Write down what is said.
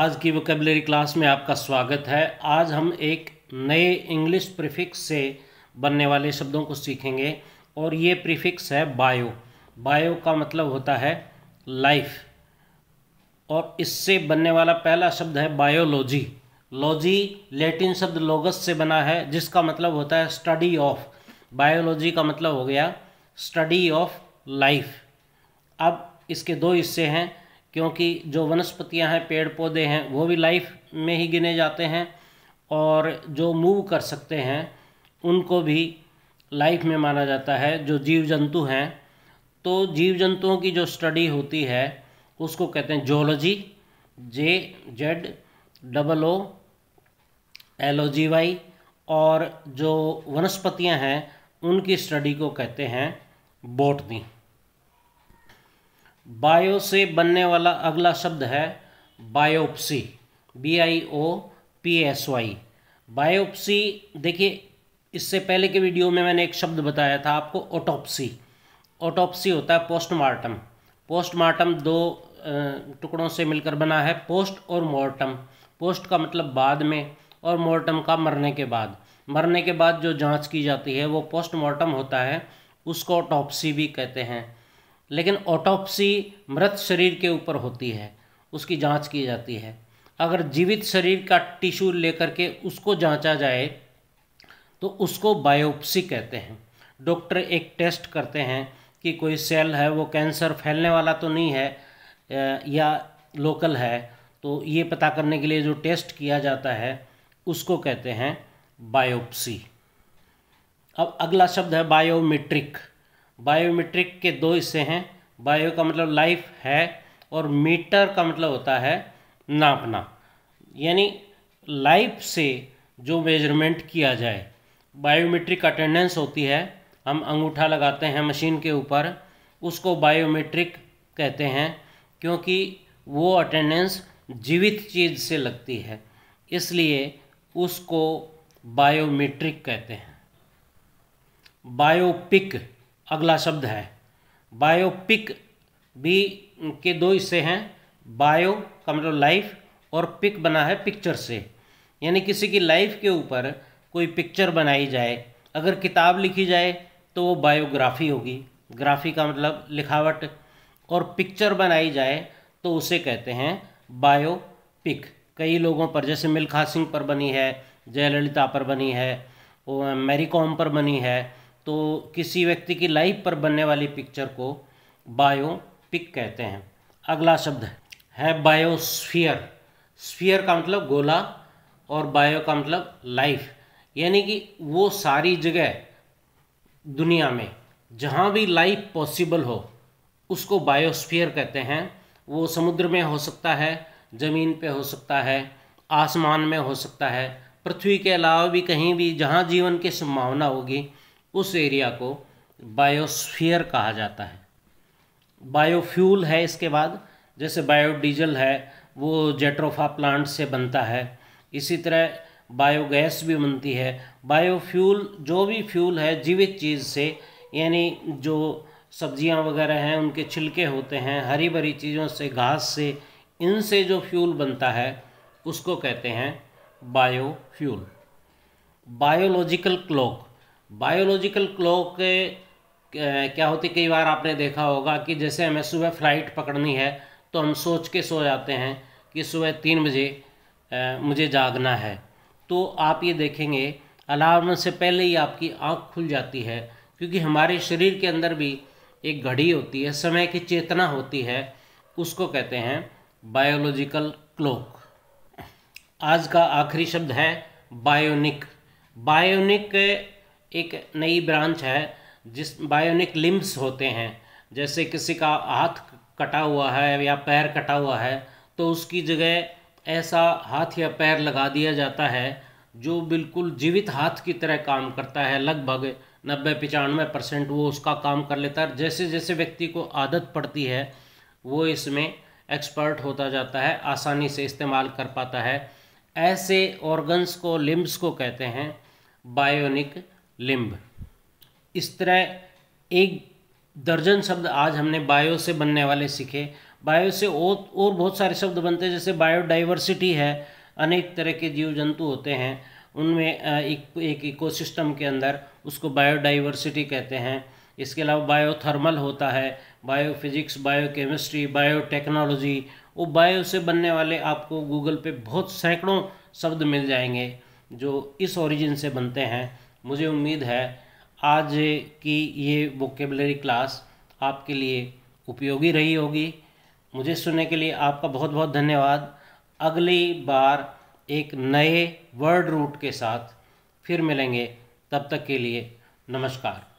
आज की vocabulary class में आपका स्वागत है आज हम एक नए इंग्लिश प्रीफिक्स से बनने वाले शब्दों को सीखेंगे और ये प्रीफिक्स है बायो बायो का मतलब होता है लाइफ और इससे बनने वाला पहला शब्द है बायोलॉजी लॉजी लैटिन शब्द लोगस से बना है जिसका मतलब होता है स्टडी ऑफ बायोलॉजी का मतलब हो गया स्टडी ऑफ लाइफ अब इसके दो हिस्से हैं क्योंकि जो वनस्पतियां हैं पेड़ पौधे हैं वो भी लाइफ में ही गिने जाते हैं और जो मूव कर सकते हैं उनको भी लाइफ में माना जाता है जो जीव जंतु हैं तो जीव जंतुओं की जो स्टडी होती है उसको कहते हैं zoology Z Z double O L O G Y और जो वनस्पतियां हैं उनकी स्टडी को कहते हैं बोटनी बायो से बनने वाला अगला शब्द है biopsy B I O P S Y biopsy देखिए इससे पहले के वीडियो में मैंने एक शब्द बताया था आपको ओटोप्सी ओटोप्सी होता है पोस्टमार्टम पोस्टमार्टम दो टुकड़ों से मिलकर बना है पोस्ट और मॉर्टम पोस्ट का मतलब बाद में और मोर्टम का मरने के बाद मरने के बाद जो जांच की जाती है वो पोस्टमार्टम होता है उसको ऑटोप्सी भी कहते हैं लेकिन ऑटोप्सी मृत शरीर के ऊपर होती है उसकी जांच की जाती है अगर जीवित शरीर का टिश्यू लेकर के उसको जांचा जाए तो उसको बायोप्सी कहते हैं डॉक्टर एक टेस्ट करते हैं कि कोई सेल है वो कैंसर फैलने वाला तो नहीं है या लोकल है तो ये पता करने के लिए जो टेस्ट किया जाता है उसको कहते हैं बायोप्सी अब अगला शब्द है बायोमेट्रिक बायोमीट्रिक के दो हिस्से हैं बायो का मतलब लाइफ है और मीटर का मतलब होता है नापना यानी लाइफ से जो मेजरमेंट किया जाए बायोमेट्रिक अटेंडेंस होती है हम अंगूठा लगाते हैं मशीन के ऊपर उसको बायोमेट्रिक कहते हैं क्योंकि वो अटेंडेंस जीवित चीज़ से लगती है इसलिए उसको बायोमेट्रिक कहते हैं बायोपिक अगला शब्द है बायोपिक भी के दो हिस्से हैं बायो का मतलब लाइफ और पिक बना है पिक्चर से यानी किसी की लाइफ के ऊपर कोई पिक्चर बनाई जाए अगर किताब लिखी जाए तो वो बायोग्राफी होगी ग्राफी का मतलब लिखावट और पिक्चर बनाई जाए तो उसे कहते हैं बायोपिक कई लोगों पर जैसे मिल्खा सिंह पर बनी है जयललिता पर बनी है मैरी कॉम पर बनी है तो किसी व्यक्ति की लाइफ पर बनने वाली पिक्चर को बायोपिक कहते हैं अगला शब्द है बायोस्फीयर स्फीयर का मतलब गोला और बायो का मतलब लाइफ यानी कि वो सारी जगह दुनिया में जहाँ भी लाइफ पॉसिबल हो उसको बायोस्फीयर कहते हैं वो समुद्र में हो सकता है ज़मीन पे हो सकता है आसमान में हो सकता है पृथ्वी के अलावा भी कहीं भी जहाँ जीवन की संभावना होगी उस एरिया को बायोस्फीयर कहा जाता है बायोफ्यूल है इसके बाद जैसे बायोडीजल है वो जेट्रोफा प्लांट से बनता है इसी तरह बायोगैस भी बनती है बायोफ्यूल जो भी फ्यूल है जीवित चीज़ से यानी जो सब्जियां वगैरह हैं उनके छिलके होते हैं हरी भरी चीज़ों से घास से इनसे जो फ्यूल बनता है उसको कहते हैं biofuel biological clock biological clock क्या होती कई बार आपने देखा होगा कि जैसे हमें सुबह फ़्लाइट पकड़नी है तो हम सोच के सो जाते हैं कि सुबह तीन बजे मुझे जागना है तो आप ये देखेंगे अलार्म से पहले ही आपकी आँख खुल जाती है क्योंकि हमारे शरीर के अंदर भी एक घड़ी होती है समय की चेतना होती है उसको कहते हैं बायोलॉजिकल क्लॉक आज का आखिरी शब्द है बायोनिक बायोनिक एक नई ब्रांच है जिस बायोनिक लिम्स होते हैं जैसे किसी का हाथ कटा हुआ है या पैर कटा हुआ है तो उसकी जगह ऐसा हाथ या पैर लगा दिया जाता है जो बिल्कुल जीवित हाथ की तरह काम करता है लगभग नब्बे पचानवे परसेंट वो उसका काम कर लेता है जैसे जैसे व्यक्ति को आदत पड़ती है वो इसमें एक्सपर्ट होता जाता है आसानी से इस्तेमाल कर पाता है ऐसे ऑर्गन्स को लिम्ब्स को कहते हैं बायोनिक लिम्ब इस तरह एक दर्जन शब्द आज हमने बायो से बनने वाले सीखे बायो से और और बहुत सारे शब्द बनते हैं जैसे बायोडाइवर्सिटी है अनेक तरह के जीव जंतु होते हैं उनमें एक एक इकोसिस्टम के अंदर उसको बायोडाइवर्सिटी कहते हैं इसके अलावा बायोथर्मल होता है बायोफिजिक्स बायोकेमिस्ट्री बायोटेक्नोलॉजी वो बायो से बनने वाले आपको गूगल पे बहुत सैकड़ों शब्द मिल जाएंगे जो इस ओरिजिन से बनते हैं मुझे उम्मीद है आज की ये वोकेबलरी क्लास आपके लिए उपयोगी रही होगी मुझे सुनने के लिए आपका बहुत बहुत धन्यवाद अगली बार एक नए वर्ड रूट के साथ फिर मिलेंगे तब तक के लिए नमस्कार